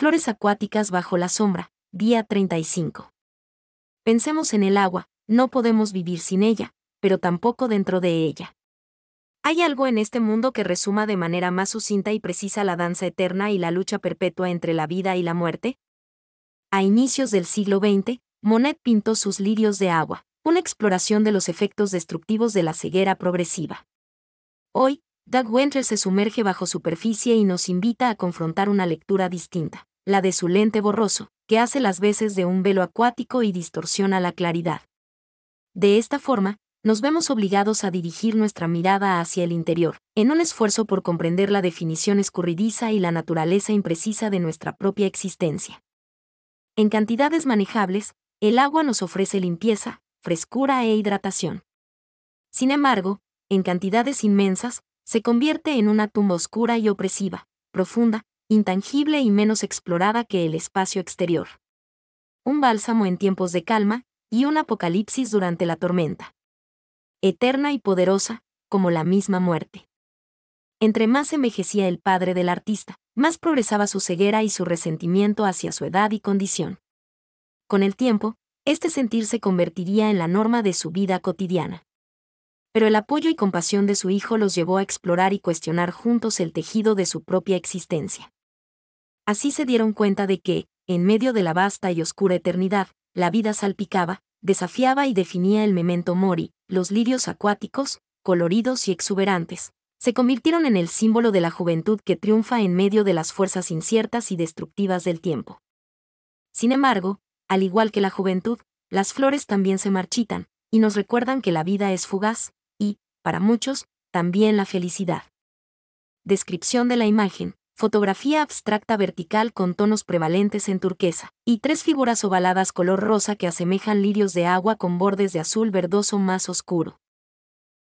Flores acuáticas bajo la sombra, día 35. Pensemos en el agua, no podemos vivir sin ella, pero tampoco dentro de ella. Hay algo en este mundo que resuma de manera más sucinta y precisa la danza eterna y la lucha perpetua entre la vida y la muerte. A inicios del siglo XX, Monet pintó sus lirios de agua, una exploración de los efectos destructivos de la ceguera progresiva. Hoy, Doug winter se sumerge bajo superficie y nos invita a confrontar una lectura distinta la de su lente borroso, que hace las veces de un velo acuático y distorsiona la claridad. De esta forma, nos vemos obligados a dirigir nuestra mirada hacia el interior, en un esfuerzo por comprender la definición escurridiza y la naturaleza imprecisa de nuestra propia existencia. En cantidades manejables, el agua nos ofrece limpieza, frescura e hidratación. Sin embargo, en cantidades inmensas, se convierte en una tumba oscura y opresiva, profunda, intangible y menos explorada que el espacio exterior. Un bálsamo en tiempos de calma y un apocalipsis durante la tormenta. Eterna y poderosa, como la misma muerte. Entre más envejecía el padre del artista, más progresaba su ceguera y su resentimiento hacia su edad y condición. Con el tiempo, este sentir se convertiría en la norma de su vida cotidiana. Pero el apoyo y compasión de su hijo los llevó a explorar y cuestionar juntos el tejido de su propia existencia. Así se dieron cuenta de que, en medio de la vasta y oscura eternidad, la vida salpicaba, desafiaba y definía el memento mori, los lirios acuáticos, coloridos y exuberantes. Se convirtieron en el símbolo de la juventud que triunfa en medio de las fuerzas inciertas y destructivas del tiempo. Sin embargo, al igual que la juventud, las flores también se marchitan, y nos recuerdan que la vida es fugaz, y, para muchos, también la felicidad. Descripción de la imagen fotografía abstracta vertical con tonos prevalentes en turquesa, y tres figuras ovaladas color rosa que asemejan lirios de agua con bordes de azul verdoso más oscuro.